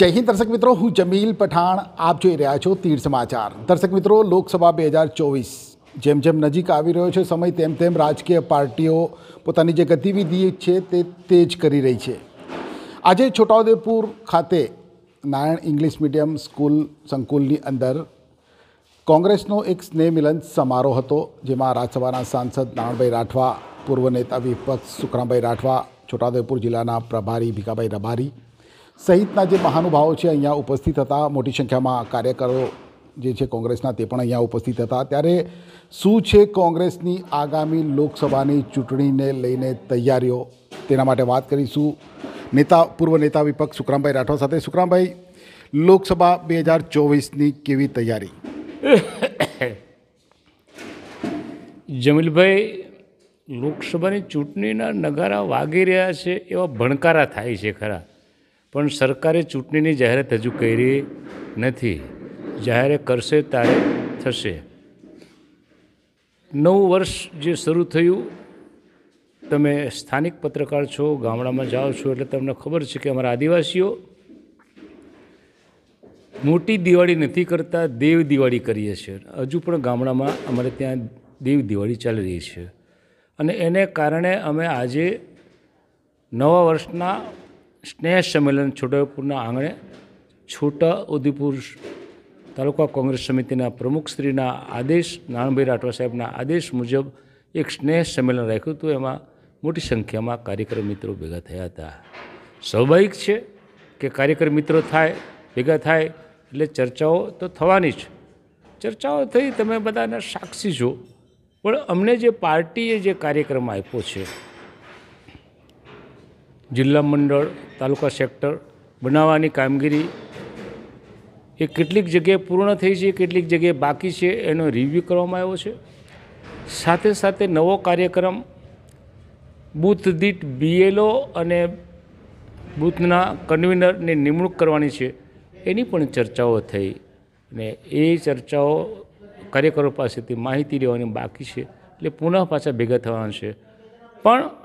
જય હિન્દ દર્શક મિત્રો હું જમીલ પઠાણ આપ જોઈ રહ્યા છો તીર સમાચાર દર્શક મિત્રો લોકસભા બે હજાર ચોવીસ જેમ જેમ નજીક આવી રહ્યો છે સમય તેમ તેમ રાજકીય પાર્ટીઓ પોતાની જે ગતિવિધિ છે તે તેજ કરી રહી છે આજે છોટાઉદેપુર ખાતે નારાયણ ઇંગ્લિશ મીડિયમ સ્કૂલ સંકુલની અંદર કોંગ્રેસનો એક સ્નેહ મિલન સમારોહ હતો જેમાં રાજસભાના સાંસદ નારણભાઈ રાઠવા પૂર્વ નેતા વિપક્ષ સુખરામભાઈ રાઠવા છોટાઉદેપુર જિલ્લાના પ્રભારી ભીખાભાઈ રબારી સહિતના જે મહાનુભાવો છે અહીંયા ઉપસ્થિત હતા મોટી સંખ્યામાં કાર્યકરો જે છે કોંગ્રેસના તે પણ અહીંયા ઉપસ્થિત હતા ત્યારે શું છે કોંગ્રેસની આગામી લોકસભાની ચૂંટણીને લઈને તૈયારીઓ તેના માટે વાત કરીશું નેતા પૂર્વ નેતા વિપક્ષ સુખરામભાઈ રાઠવા સાથે સુખરામભાઈ લોકસભા બે હજાર ચોવીસની કેવી તૈયારી જમીલભાઈ લોકસભાની ચૂંટણીના નગારા વાગી રહ્યા છે એવા ભણકારા થાય છે ખરા પણ સરકારે ચૂંટણીની જાહેરાત હજુ કરી નથી જાહેર કરશે ત્યારે થશે નવું વર્ષ જે શરૂ થયું તમે સ્થાનિક પત્રકાર છો ગામડામાં જાઓ છો એટલે તમને ખબર છે કે અમારા આદિવાસીઓ મોટી દિવાળી નથી કરતા દેવ દિવાળી કરીએ છીએ હજુ પણ ગામડામાં અમારે ત્યાં દેવ દિવાળી ચાલી રહી છે અને એને કારણે અમે આજે નવા વર્ષના સ્નેહ સંમેલન છોટાઉદેપુરના આંગણે છોટા ઉદેપુર તાલુકા કોંગ્રેસ સમિતિના પ્રમુખશ્રીના આદેશ નાણભાઈ રાઠવા સાહેબના આદેશ મુજબ એક સ્નેહ સંમેલન રાખ્યું હતું એમાં મોટી સંખ્યામાં કાર્યક્રમ મિત્રો ભેગા થયા હતા સ્વાભાવિક છે કે કાર્યક્રમ મિત્રો થાય ભેગા થાય એટલે ચર્ચાઓ તો થવાની જ ચર્ચાઓ થઈ તમે બધાને સાક્ષી છો પણ અમને જે પાર્ટીએ જે કાર્યક્રમ આપ્યો છે જિલ્લા મંડળ તાલુકા સેક્ટર બનાવવાની કામગીરી એ કેટલીક જગ્યાએ પૂર્ણ થઈ છે કેટલીક જગ્યાએ બાકી છે એનો રિવ્યૂ કરવામાં આવ્યો છે સાથે સાથે નવો કાર્યક્રમ બૂથ દીઠ બીએલઓ અને બૂથના કન્વીનરની નિમણૂક કરવાની છે એની પણ ચર્ચાઓ થઈ અને એ ચર્ચાઓ કાર્યકરો પાસેથી માહિતી લેવાની બાકી છે એટલે પુનઃ પાછા ભેગા થવાના છે પણ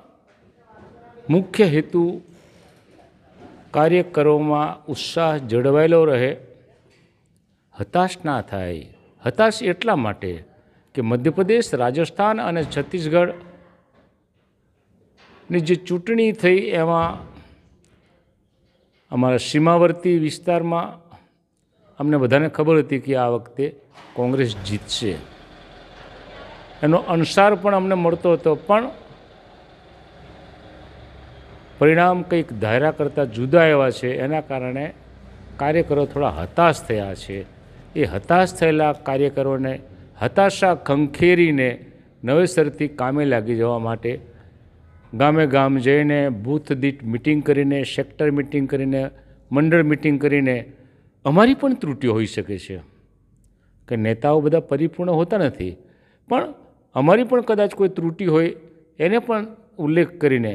મુખ્ય હેતુ કાર્ય કાર્યકરોમાં ઉત્સાહ જળવાયેલો રહે હતાશ ના થાય હતાશ એટલા માટે કે મધ્યપ્રદેશ રાજસ્થાન અને છત્તીસગઢની જે ચૂંટણી થઈ એમાં અમારા સીમાવર્તી વિસ્તારમાં અમને બધાને ખબર હતી કે આ વખતે કોંગ્રેસ જીતશે એનો અણસાર પણ અમને મળતો હતો પણ પરિણામ કંઈક ધાર્યા કરતાં જુદા એવા છે એના કારણે કાર્યકરો થોડા હતાશ થયા છે એ હતાશ થયેલા કાર્યકરોને હતાશા ખંખેરીને નવેસરથી કામે લાગી જવા માટે ગામે ગામ જઈને બૂથ દીઠ મિટિંગ કરીને સેક્ટર મિટિંગ કરીને મંડળ મિટિંગ કરીને અમારી પણ ત્રુટિઓ હોઈ શકે છે કે નેતાઓ બધા પરિપૂર્ણ હોતા નથી પણ અમારી પણ કદાચ કોઈ ત્રુટિ હોય એને પણ ઉલ્લેખ કરીને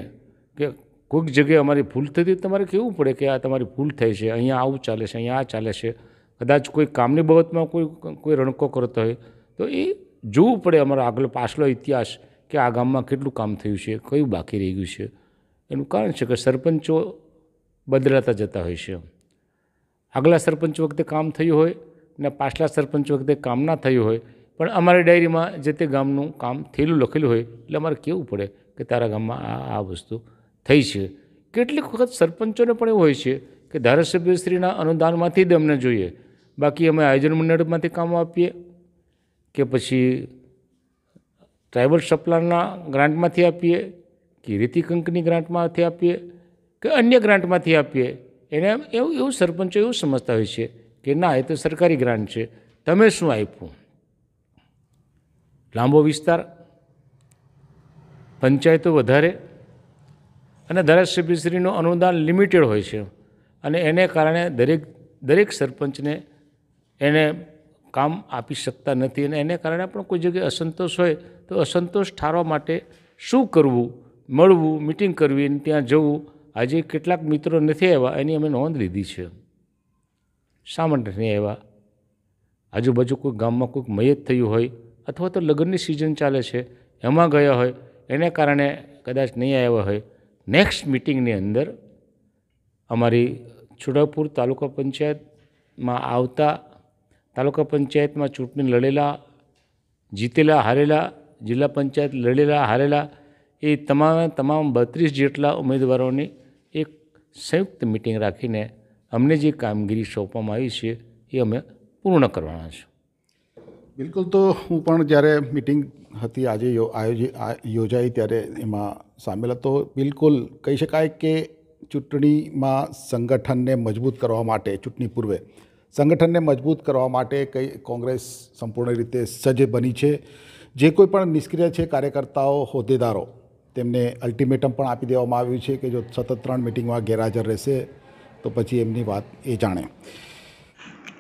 કે કોઈક જગ્યાએ અમારી ભૂલ થતી તમારે કહેવું પડે કે આ તમારી ભૂલ થઈ છે અહીંયા આવું ચાલે છે અહીંયા આ ચાલે છે કદાચ કોઈ કામની બાબતમાં કોઈ કોઈ રણકો કરતો હોય તો એ જોવું પડે અમારો આગલો પાછલો ઇતિહાસ કે આ ગામમાં કેટલું કામ થયું છે કયું બાકી રહી ગયું છે એનું કારણ છે કે સરપંચો બદલાતા જતા હોય છે આગલા સરપંચ વખતે કામ થયું હોય ને પાછલા સરપંચ વખતે કામ ના થયું હોય પણ અમારી ડાયરીમાં જે તે ગામનું કામ થયેલું લખેલું હોય એટલે અમારે કહેવું પડે કે તારા ગામમાં આ આ વસ્તુ થઈ છે કેટલીક વખત સરપંચોને પણ એવું હોય છે કે ધારાસભ્યશ્રીના અનુદાનમાંથી જ અમને જોઈએ બાકી અમે આયોજન મંડળમાંથી કામ આપીએ કે પછી ટ્રાઇબલ સપ્લાનના ગ્રાન્ટમાંથી આપીએ કે રીતિકંકની ગ્રાન્ટમાંથી આપીએ કે અન્ય ગ્રાન્ટમાંથી આપીએ એને એમ એવું એવું સરપંચો એવું સમજતા હોય છે કે ના એ તો સરકારી ગ્રાન્ટ છે તમે શું આપ્યું લાંબો વિસ્તાર પંચાયતો વધારે અને ધારાસભ્યશ્રીનું અનુદાન લિમિટેડ હોય છે અને એને કારણે દરેક દરેક સરપંચને એને કામ આપી શકતા નથી અને એને કારણે પણ કોઈ જગ્યાએ અસંતોષ હોય તો અસંતોષ ઠારવા માટે શું કરવું મળવું મિટિંગ કરવી ત્યાં જવું આજે કેટલાક મિત્રો નથી આવ્યા એની અમે નોંધ લીધી છે શા માટે નથી આવ્યા આજુબાજુ કોઈ ગામમાં કોઈક મયત થયું હોય અથવા તો લગ્નની સિઝન ચાલે છે એમાં ગયા હોય એને કારણે કદાચ નહીં આવ્યા હોય નેક્સ્ટ મિટિંગની અંદર અમારી છોડાપુર તાલુકા પંચાયતમાં આવતા તાલુકા પંચાયતમાં ચૂંટણી લડેલા જીતેલા હારેલા જિલ્લા પંચાયત લડેલા હારેલા એ તમામ તમામ બત્રીસ જેટલા ઉમેદવારોની એક સંયુક્ત મિટિંગ રાખીને અમને જે કામગીરી સોંપવામાં આવી છે એ અમે પૂર્ણ કરવાના છે બિલકુલ તો હું પણ જ્યારે મિટિંગ હતી આજે યોજાઈ ત્યારે એમાં સામેલ હતો બિલકુલ કહી શકાય કે ચૂંટણીમાં સંગઠનને મજબૂત કરવા માટે ચૂંટણી પૂર્વે સંગઠનને મજબૂત કરવા માટે કઈ કોંગ્રેસ સંપૂર્ણ રીતે સજ્જ બની છે જે કોઈ પણ નિષ્ક્રિય છે કાર્યકર્તાઓ હોદ્દેદારો તેમને અલ્ટિમેટમ પણ આપી દેવામાં આવ્યું છે કે જો સતત ત્રણ મિટિંગમાં ગેરહાજર રહેશે તો પછી એમની વાત એ જાણે